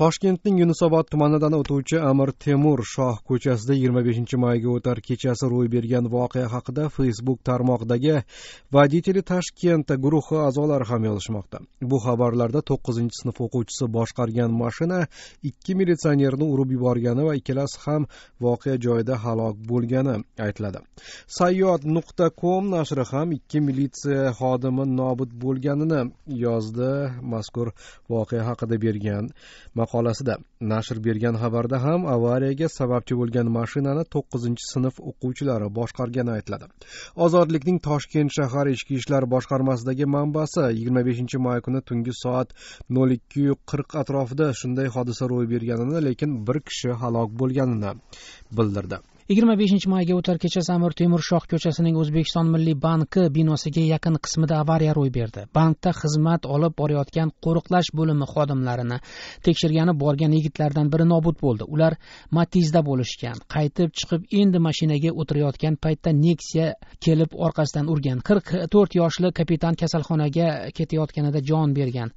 toshkentning yunusobod tumanidan o'tuvchi amir temur shoh ko'chasida yigirma beshinchi mayga o'tar kechasi ro'y bergan voqea haqida facebook tarmoqidagi водители toshkenta guruhi a'zolari ham yozishmoqda bu xabarlarda to'qqizinchi sinf o'quvchisi boshqargan mashina ikki militsionerni urib yuborgani va ikkalasi ham voqea joyida halok bo'lgani aytiladi sayyod nuqta com nashri ham ikki militsiya xodimi nobud bo'lganini yozdi mazkur voqea haqida bergan maqolasida nashr bergan xabarda ham avariyaga sababchi bo'lgan mashinani to'qqizinchi sinf o'quvchilari boshqargani aytiladi ozodlikning toshkent shahar ichki ishlar boshqarmasidagi manbasi yigirma beshinchi may kuni tungi soat nol ikki qirq atrofida shunday hodisa ro'y berganini lekin bir kishi halok bo'lganini bildirdi yigirma beshinchi mayga o'tar kechasi amir temur shoh ko'chasining o'zbekiston milliy banki binosiga yaqin qismida avariya ro'y berdi bankda xizmat olib borayotgan qo'riqlash bo'limi xodimlarini tekshirgani borgan yigitlardan biri nobud bo'ldi ular matizda bo'lishgan qaytib chiqib endi mashinaga o'tirayotgan paytda nexia kelib orqasidan urgan qirq to'rt yoshli kapitan kasalxonaga ketayotganida jon bergan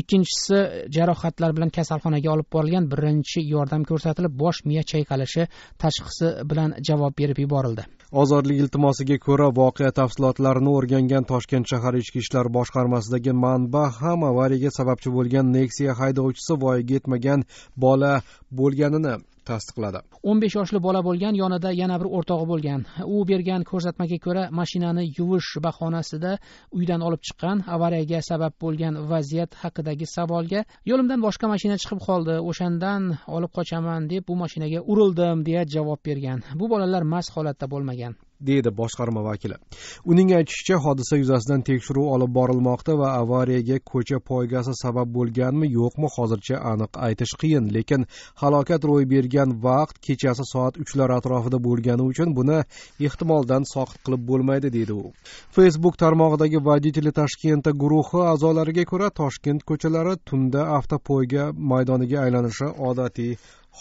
ikkinchisi jarohatlar bilan kasalxonaga olib borilgan birinchi yordam ko'rsatilib bosh miya chayqalishi tashxisi bilan bilan javob berib yuborildi ozodlik iltimosiga ko'ra voqea tafsilotlarini o'rgangan toshkent shahar ichki ishlar boshqarmasidagi manba ham avariyaga sababchi bo'lgan nexia haydovchisi voyaga yetmagan bola bo'lganini tasdiqladi o'n besh yoshli bola bo'lgan yonida yana bir o'rtog'i bo'lgan u bergan ko'rsatmaga ko'ra mashinani yuvish bahonasida uydan olib chiqqan avariyaga sabab bo'lgan vaziyat haqidagi savolga yo'limdan boshqa mashina chiqib qoldi o'shandan olib qochaman deb bu mashinaga urildim deya javob bergan bu bolalar mast holatda bo'lmagan deydi boshqarma vakili uning aytishicha hodisa yuzasidan tekshiruv olib borilmoqda va avariyaga ko'cha poygasi sabab bo'lganmi yo'qmi hozircha aniq aytish qiyin lekin halokat ro'y bergan vaqt kechasi soat uchlar atrofida bo'lgani uchun buni ehtimoldan soqit qilib bo'lmaydi deydi u facebook tarmog'idagi водители toshkenta guruhi a'zolariga ko'ra toshkent ko'chalari tunda avtopoyga maydoniga aylanishi odatiy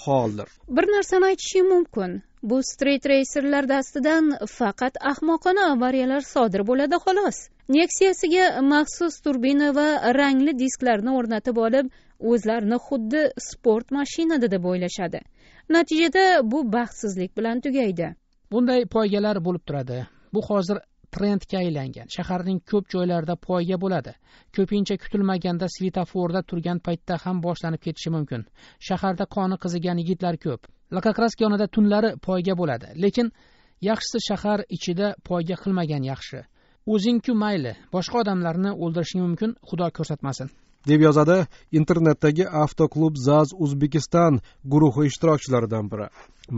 holdir bir narsani aytishim mumkin bu street reyserlar dastidan faqat ahmoqona avariyalar sodir bo'ladi xolos neksiyasiga maxsus turbina va rangli disklarni o'rnatib olib o'zlarini xuddi sport mashinada deb o'ylashadi natijada bu baxtsizlik bilan tugaydi bunday poygalar bo'lib turadi bu hozir trendga aylangan shaharning ko'p joylarida poyga bo'ladi ko'pincha kutilmaganda svetoforda turgan paytda ham boshlanib ketishi mumkin shaharda qoni qizigan yigitlar ko'p lokokraska yonida tunlari poyga bo'ladi lekin yaxshisi shahar ichida poyga qilmagan yaxshi o'zingku mayli boshqa odamlarni o'ldirishing mumkin xudo ko'rsatmasin deb yozadi internetdagi avtoklub zaz o'zbekiston guruhi ishtirokchilaridan biri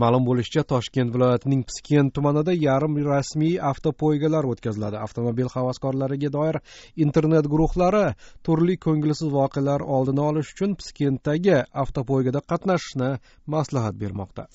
ma'lum bo'lishicha toshkent viloyatining piskent tumanida yarim rasmiy avtopoygalar o'tkaziladi avtomobil havaskorlariga doir internet guruhlari turli ko'ngilsiz voqealar oldini olish uchun piskentdagi avtopoygada qatnashishni maslahat bermoqda